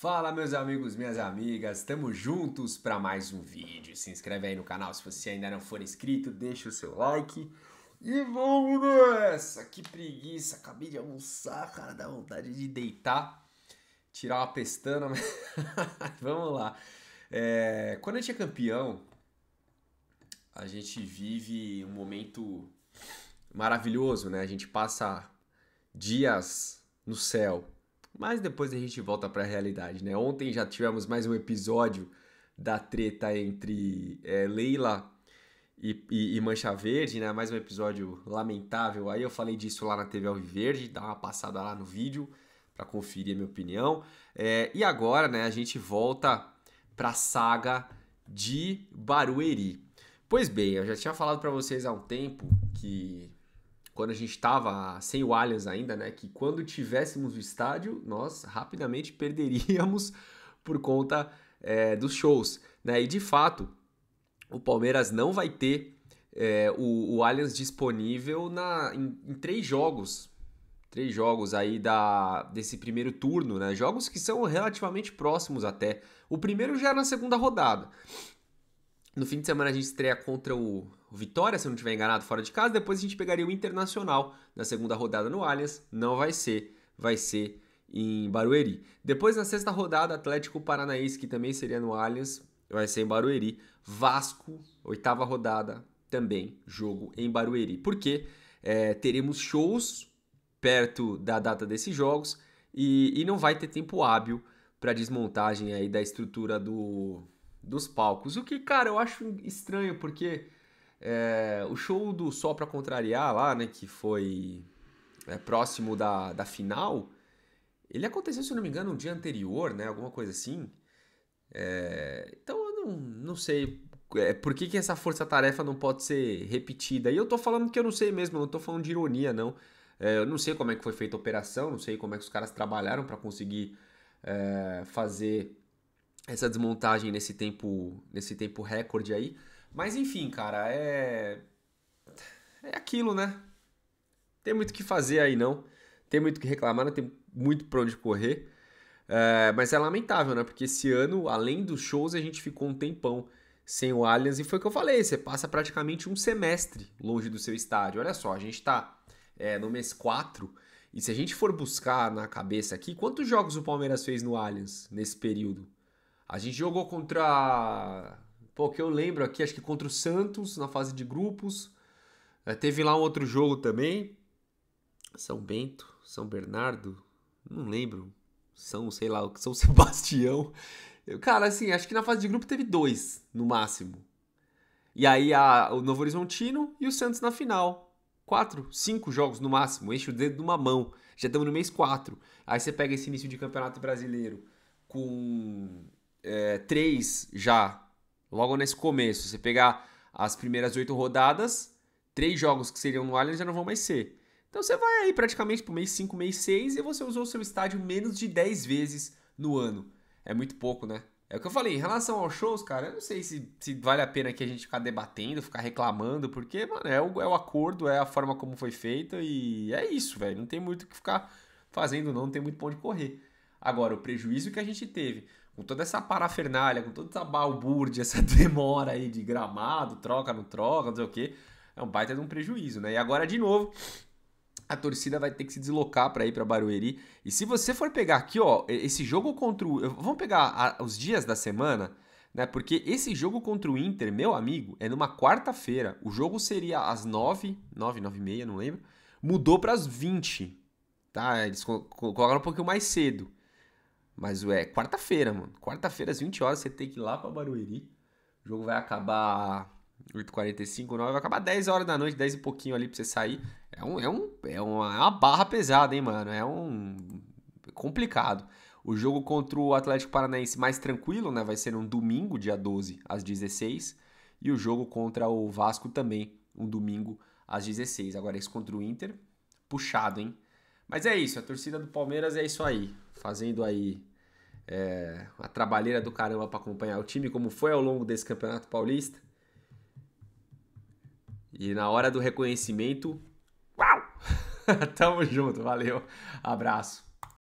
Fala meus amigos, minhas amigas, estamos juntos para mais um vídeo. Se inscreve aí no canal se você ainda não for inscrito, deixa o seu like e vamos nessa! Que preguiça, acabei de almoçar, cara, dá vontade de deitar, tirar uma pestana, mas vamos lá. É... Quando a gente é campeão, a gente vive um momento maravilhoso, né? A gente passa dias no céu, mas depois a gente volta para a realidade, né? Ontem já tivemos mais um episódio da treta entre é, Leila e, e, e, Mancha Verde, né? Mais um episódio lamentável. Aí eu falei disso lá na TV Alviverde, dá uma passada lá no vídeo para conferir a minha opinião. É, e agora, né? A gente volta para a saga de Barueri. Pois bem, eu já tinha falado para vocês há um tempo que quando a gente estava sem o Allianz ainda, né? Que quando tivéssemos o estádio, nós rapidamente perderíamos por conta é, dos shows, né? E de fato, o Palmeiras não vai ter é, o, o Allianz disponível na, em, em, três jogos. Três jogos aí da, desse primeiro turno, né? Jogos que são relativamente próximos até. O primeiro já é na segunda rodada. No fim de semana a gente estreia contra o o Vitória, se eu não estiver enganado, fora de casa. Depois a gente pegaria o Internacional na segunda rodada no Allianz. Não vai ser, vai ser em Barueri. Depois na sexta rodada, Atlético Paranaense, que também seria no Allianz, vai ser em Barueri. Vasco, oitava rodada, também jogo em Barueri. Porque é, teremos shows perto da data desses jogos e, e não vai ter tempo hábil para desmontagem aí da estrutura do, dos palcos. O que, cara, eu acho estranho, porque é, o show do Sol para Contrariar lá, né, que foi é, próximo da, da final, ele aconteceu, se não me engano, no dia anterior, né, alguma coisa assim. É, então eu não, não sei é, por que, que essa força-tarefa não pode ser repetida. E eu tô falando que eu não sei mesmo, não tô falando de ironia, não. É, eu não sei como é que foi feita a operação, não sei como é que os caras trabalharam para conseguir é, fazer essa desmontagem nesse tempo, nesse tempo recorde aí. Mas enfim, cara, é. É aquilo, né? Tem muito o que fazer aí, não. Tem muito o que reclamar, não né? tem muito pra onde correr. É, mas é lamentável, né? Porque esse ano, além dos shows, a gente ficou um tempão sem o Allianz. E foi o que eu falei: você passa praticamente um semestre longe do seu estádio. Olha só, a gente tá é, no mês 4. E se a gente for buscar na cabeça aqui, quantos jogos o Palmeiras fez no Allianz nesse período? A gente jogou contra porque eu lembro aqui, acho que contra o Santos, na fase de grupos. É, teve lá um outro jogo também. São Bento, São Bernardo, não lembro. São, sei lá, São Sebastião. Eu, cara, assim, acho que na fase de grupo teve dois, no máximo. E aí a, o Novo Horizontino e o Santos na final. Quatro, cinco jogos no máximo. Enche o dedo de uma mão. Já estamos no mês quatro. Aí você pega esse início de campeonato brasileiro com é, três já Logo nesse começo, você pegar as primeiras oito rodadas, três jogos que seriam no Allianz já não vão mais ser. Então você vai aí praticamente pro mês 5, mês 6 e você usou o seu estádio menos de 10 vezes no ano. É muito pouco, né? É o que eu falei, em relação aos shows, cara, eu não sei se, se vale a pena que a gente ficar debatendo, ficar reclamando, porque, mano, é o, é o acordo, é a forma como foi feita e é isso, velho. Não tem muito o que ficar fazendo, não, não tem muito ponto de correr. Agora, o prejuízo que a gente teve com toda essa parafernália, com toda essa balbúrdia, essa demora aí de gramado, troca, não troca, não sei o quê, é um baita de um prejuízo, né? E agora, de novo, a torcida vai ter que se deslocar para ir para Barueri. E se você for pegar aqui, ó, esse jogo contra o. Vamos pegar a, os dias da semana, né? Porque esse jogo contra o Inter, meu amigo, é numa quarta-feira. O jogo seria às nove, nove, nove e meia, não lembro. Mudou para as vinte, tá? Eles colocaram um pouquinho mais cedo. Mas é quarta-feira, mano. Quarta-feira, às 20 horas, você tem que ir lá pra Barueri. O jogo vai acabar 8h45, 9 vai acabar 10 horas da noite, 10 e pouquinho ali pra você sair. É, um, é, um, é, uma, é uma barra pesada, hein, mano? É um. É complicado. O jogo contra o Atlético Paranaense mais tranquilo, né? Vai ser um domingo, dia 12, às 16. E o jogo contra o Vasco também, um domingo, às 16. Agora esse contra o Inter, puxado, hein? Mas é isso, a torcida do Palmeiras é isso aí. Fazendo aí é, uma trabalheira do caramba para acompanhar o time, como foi ao longo desse Campeonato Paulista. E na hora do reconhecimento, uau! Tamo junto, valeu, abraço.